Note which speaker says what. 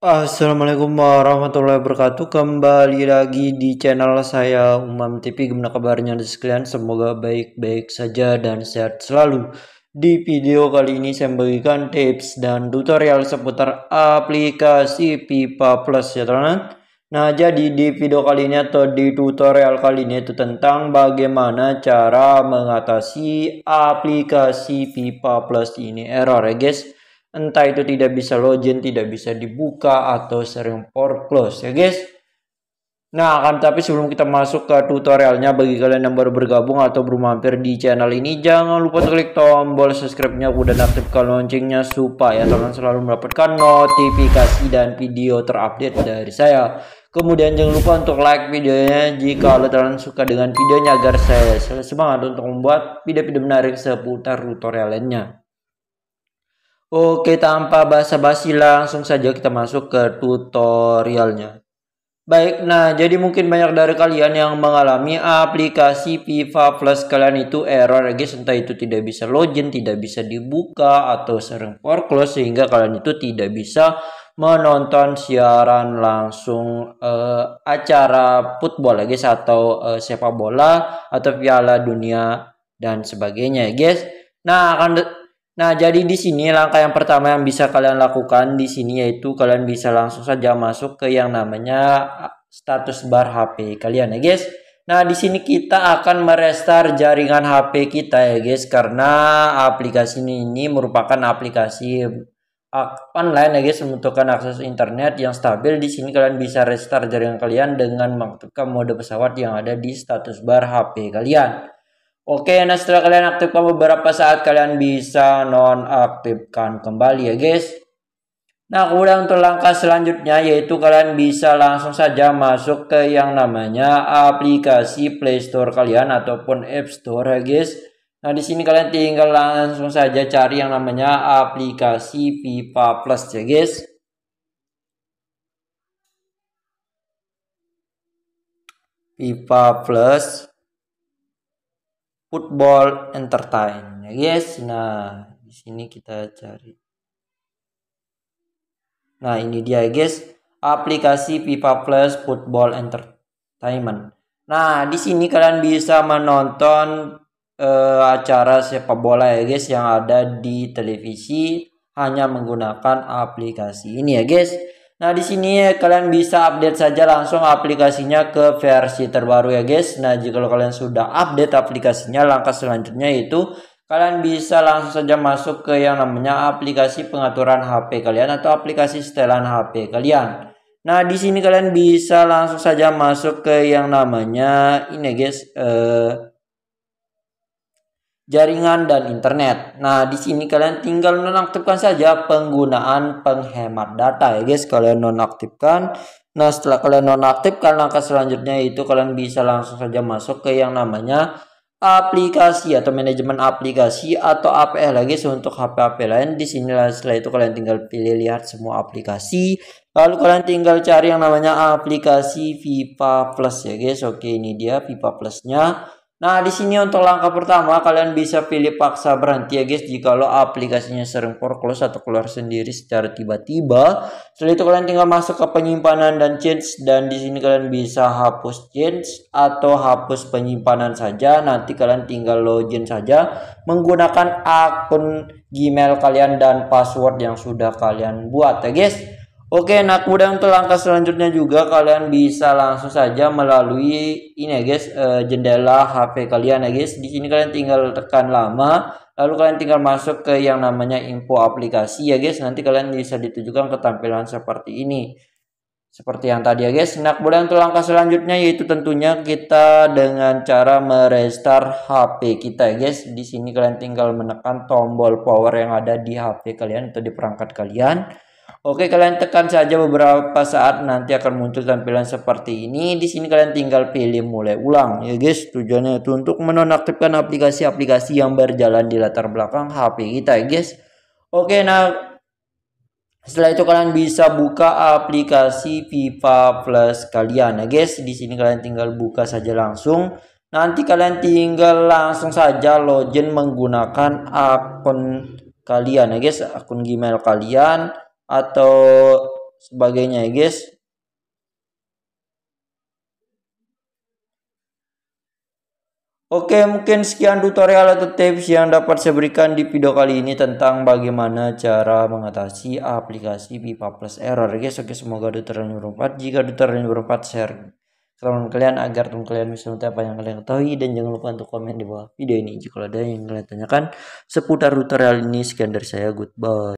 Speaker 1: Assalamualaikum warahmatullahi wabarakatuh Kembali lagi di channel saya Umam TV Gimana kabarnya sekalian Semoga baik-baik saja dan sehat selalu Di video kali ini saya memberikan tips dan tutorial seputar aplikasi Pipa Plus ya teman-teman Nah jadi di video kali ini atau di tutorial kali ini itu tentang bagaimana cara mengatasi aplikasi Pipa Plus ini error ya guys entah itu tidak bisa login, tidak bisa dibuka atau sering power close ya guys. Nah, akan tapi sebelum kita masuk ke tutorialnya bagi kalian yang baru bergabung atau belum mampir di channel ini jangan lupa klik tombol subscribe-nya dan aktifkan loncengnya supaya kalian selalu mendapatkan notifikasi dan video terupdate dari saya. Kemudian jangan lupa untuk like videonya jika kalian suka dengan videonya agar saya semangat untuk membuat video-video menarik seputar tutorialnya. Oke, tanpa basa-basi langsung saja kita masuk ke tutorialnya. Baik, nah jadi mungkin banyak dari kalian yang mengalami aplikasi FIFA Plus kalian itu error guys, entah itu tidak bisa login, tidak bisa dibuka atau sering foreclose sehingga kalian itu tidak bisa menonton siaran langsung uh, acara football ya, guys atau uh, sepak bola atau piala dunia dan sebagainya ya guys. Nah, akan Nah, jadi di sini langkah yang pertama yang bisa kalian lakukan di sini yaitu kalian bisa langsung saja masuk ke yang namanya status bar HP kalian ya, guys. Nah, di sini kita akan merestar jaringan HP kita ya, guys, karena aplikasi ini, ini merupakan aplikasi online ya, guys, membutuhkan akses internet yang stabil. Di sini kalian bisa restart jaringan kalian dengan mengaktifkan mode pesawat yang ada di status bar HP kalian. Oke, nah setelah kalian aktifkan beberapa saat, kalian bisa nonaktifkan kembali ya guys. Nah, kemudian untuk langkah selanjutnya yaitu kalian bisa langsung saja masuk ke yang namanya aplikasi Play Store kalian ataupun App Store ya guys. Nah, di sini kalian tinggal langsung saja cari yang namanya aplikasi Pipa Plus ya guys. Pipa Plus football entertain ya, guys. nah di sini kita cari nah ini dia guys aplikasi FIFA Plus Football Entertainment nah di sini kalian bisa menonton uh, acara sepak bola ya guys yang ada di televisi hanya menggunakan aplikasi ini ya guys Nah, di sini ya, kalian bisa update saja langsung aplikasinya ke versi terbaru ya, guys. Nah, jika kalian sudah update aplikasinya, langkah selanjutnya itu kalian bisa langsung saja masuk ke yang namanya aplikasi pengaturan HP kalian atau aplikasi setelan HP kalian. Nah, di sini kalian bisa langsung saja masuk ke yang namanya ini, guys, eh jaringan dan internet. Nah, di sini kalian tinggal nonaktifkan saja penggunaan penghemat data ya guys. Kalian nonaktifkan. Nah, setelah kalian nonaktifkan langkah selanjutnya itu kalian bisa langsung saja masuk ke yang namanya aplikasi atau manajemen aplikasi atau APL lagi ya, untuk HP-HP lain di sini setelah itu kalian tinggal pilih lihat semua aplikasi lalu kalian tinggal cari yang namanya aplikasi Viva Plus ya guys oke ini dia Viva Plusnya Nah, di sini untuk langkah pertama kalian bisa pilih paksa berhenti ya guys Jika lo aplikasinya sering foreclose atau keluar sendiri secara tiba-tiba. Setelah itu kalian tinggal masuk ke penyimpanan dan change dan di sini kalian bisa hapus change atau hapus penyimpanan saja. Nanti kalian tinggal login saja menggunakan akun Gmail kalian dan password yang sudah kalian buat ya guys. Oke, nah kemudian untuk langkah selanjutnya juga kalian bisa langsung saja melalui ini ya guys, uh, jendela HP kalian ya guys. Di sini kalian tinggal tekan lama, lalu kalian tinggal masuk ke yang namanya info aplikasi ya guys. Nanti kalian bisa ditujukan ke tampilan seperti ini. Seperti yang tadi ya guys. Nah, kemudian untuk langkah selanjutnya yaitu tentunya kita dengan cara merestart HP kita ya guys. Di sini kalian tinggal menekan tombol power yang ada di HP kalian atau di perangkat kalian. Oke, kalian tekan saja beberapa saat nanti akan muncul tampilan seperti ini. Di sini kalian tinggal pilih mulai ulang ya guys. Tujuannya itu untuk menonaktifkan aplikasi-aplikasi yang berjalan di latar belakang HP kita ya guys. Oke, nah setelah itu kalian bisa buka aplikasi FIFA Plus kalian ya guys. Di sini kalian tinggal buka saja langsung. Nanti kalian tinggal langsung saja login menggunakan akun kalian ya guys, akun Gmail kalian atau sebagainya ya guys Oke mungkin sekian tutorial atau tips yang dapat saya berikan di video kali ini tentang bagaimana cara mengatasi aplikasi pipa plus error guys oke semoga tutorial ini bermanfaat jika tutorial ini bermanfaat share ke kalian agar teman kalian bisa mengetahui apa yang kalian ketahui dan jangan lupa untuk komen di bawah video ini jika ada yang kalian tanyakan seputar tutorial ini sekian dari saya goodbye